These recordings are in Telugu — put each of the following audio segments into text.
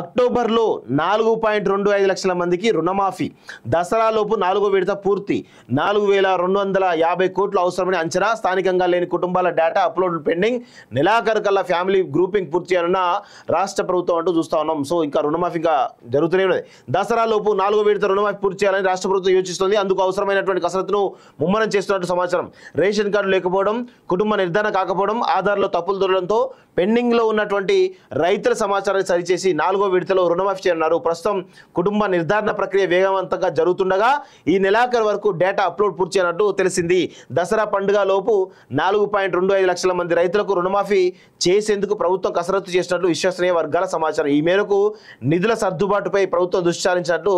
అక్టోబర్లో నాలుగు పాయింట్ రెండు ఐదు లక్షల మందికి రుణమాఫీ దసరాలోపు నాలుగో విడత పూర్తి నాలుగు వేల రెండు వందల యాభై కోట్లు అవసరమని అంచనా స్థానికంగా లేని కుటుంబాల డేటా అప్లోడ్ పెండింగ్ నెలాఖరు కల్లా ఫ్యామిలీ గ్రూపింగ్ పూర్తి చేయాలన్న రాష్ట్ర ప్రభుత్వం అంటూ చూస్తూ ఉన్నాం సో ఇంకా రుణమాఫీ ఇంకా జరుగుతూనే ఉన్నది దసరాలోపు నాలుగో విడత రుణమాఫీ పూర్తి చేయాలని రాష్ట్ర ప్రభుత్వం యోచిస్తుంది అందుకు అవసరమైనటువంటి కసరత్తును ముమ్మరం చేస్తున్నట్టు సమాచారం రేషన్ కార్డు లేకపోవడం కుటుంబ నిర్ధారణ కాకపోవడం ఆధార్లో తప్పులు దొరడంతో పెండింగ్లో ఉన్నటువంటి రైతుల సమాచారాన్ని సరిచేసి నాలుగు నాలుగో విడతలో రుణమాఫీ చేయనున్నారు ప్రస్తుతం కుటుంబ నిర్ధారణ ప్రక్రియ వేగవంతంగా జరుగుతుండగా ఈ నెలాఖరు వరకు డేటా అప్లోడ్ పూర్తి అయినట్టు తెలిసింది దసరా పండుగ లోపు నాలుగు పాయింట్ రెండు ఐదు లక్షల మంది రైతులకు రుణమాఫీ చేసేందుకు ప్రభుత్వం కసరత్తు చేసినట్లు విశ్వసనీయ వర్గాల సమాచారం ఈ మేరకు నిధుల సర్దుబాటుపై ప్రభుత్వం దృష్టించినట్లు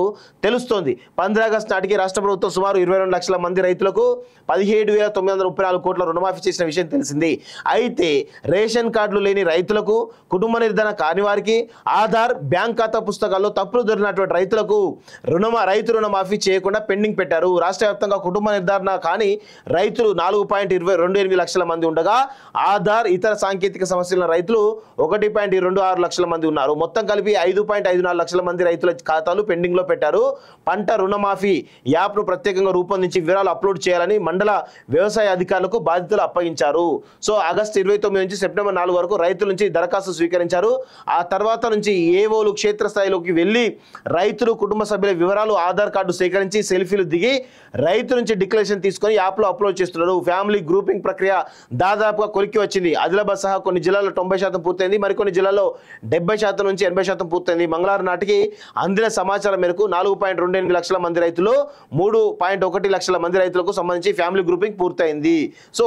తెలుస్తోంది పంద్ర ఆగస్టు నాటికి రాష్ట్ర ప్రభుత్వం సుమారు ఇరవై రెండు లక్షల మంది రైతులకు పదిహేడు వేల తొమ్మిది వందల ముప్పై నాలుగు కోట్ల రుణమాఫీ చేసిన విషయం తెలిసింది అయితే రేషన్ కార్డులు లేని రైతులకు కుటుంబ నిర్ధారణ కాని వారికి ఆధార్ కేసీఆర్ బ్యాంక్ ఖాతా పుస్తకాల్లో తప్పులు దొరికినటువంటి రైతులకు రుణమా రైతు రుణమాఫీ చేయకుండా పెండింగ్ పెట్టారు రాష్ట్ర వ్యాప్తంగా కుటుంబ నిర్ధారణ కానీ రైతులు నాలుగు పాయింట్ ఇరవై రెండు ఎనిమిది లక్షల మంది ఉండగా ఆధార్ ఇతర సాంకేతిక సమస్యల రైతులు ఒకటి పాయింట్ రెండు ఆరు లక్షల మంది ఉన్నారు మొత్తం కలిపి ఐదు పాయింట్ ఐదు నాలుగు లక్షల మంది రైతుల ఖాతాలు పెండింగ్లో పెట్టారు పంట రుణమాఫీ యాప్ ను ప్రత్యేకంగా రూపొందించి వివరాలు అప్లోడ్ చేయాలని మండల వ్యవసాయ అధికారులకు బాధ్యతలు అప్పగించారు సో ఆగస్టు ఇరవై తొమ్మిది నుంచి సెప్టెంబర్ నాలుగు వరకు రైతుల నుంచి దరఖాస్తు స్వీకరించారు ఆ తర్వాత నుంచి ఏఓలు క్షేత్రస్థాయిలోకి వెళ్ళి రైతులు కుటుంబ సభ్యుల వివరాలు ఆధార్ కార్డు సేకరించి సెల్ఫీలు దిగి రైతు నుంచి డిక్లరేషన్ తీసుకొని యాప్లో అప్లోడ్ చేస్తున్నారు ఫ్యామిలీ గ్రూపింగ్ ప్రక్రియ దాదాపుగా కొలికి వచ్చింది ఆదిలాబాద్ సహా కొన్ని జిల్లాల్లో తొంభై శాతం పూర్తయింది మరికొన్ని జిల్లాల్లో డెబ్బై శాతం నుంచి ఎనభై శాతం పూర్తయింది మంగళవారం నాటికి అందిన సమాచారం మేరకు నాలుగు పాయింట్ రెండు ఎనిమిది లక్షల మంది రైతులు మూడు పాయింట్ ఒకటి లక్షల మంది రైతులకు సంబంధించి ఫ్యామిలీ గ్రూపింగ్ పూర్తయింది సో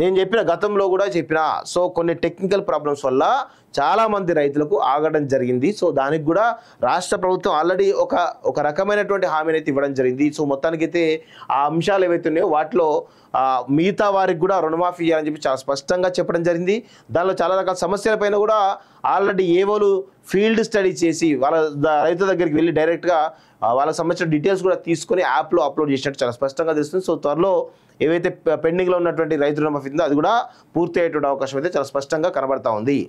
నేను చెప్పిన గతంలో కూడా చెప్పిన సో కొన్ని టెక్నికల్ ప్రాబ్లమ్స్ వల్ల చాలామంది రైతులకు ఆగడం జరిగింది సో దానికి కూడా రాష్ట్ర ప్రభుత్వం ఆల్రెడీ ఒక ఒక రకమైనటువంటి హామీని అయితే ఇవ్వడం జరిగింది సో మొత్తానికైతే ఆ అంశాలు ఏవైతే ఉన్నాయో వాటిలో మిగతా వారికి కూడా రుణమాఫీ చేయాలని చెప్పి చాలా స్పష్టంగా చెప్పడం జరిగింది దానిలో చాలా రకాల సమస్యల కూడా ఆల్రెడీ ఏవోలు ఫీల్డ్ స్టడీ చేసి వాళ్ళ రైతు దగ్గరికి వెళ్ళి డైరెక్ట్గా వాళ్ళకి సంబంధించిన డీటెయిల్స్ కూడా తీసుకొని యాప్లో అప్లోడ్ చేసినట్టు చాలా స్పష్టంగా తెలుస్తుంది సో త్వరలో ఏవైతే పెండింగ్లో ఉన్నటువంటి రైతు రుణమాఫీ ఉందో అది కూడా పూర్తి అయ్యేటువంటి అవకాశం అయితే చాలా స్పష్టంగా కనబడతా ఉంది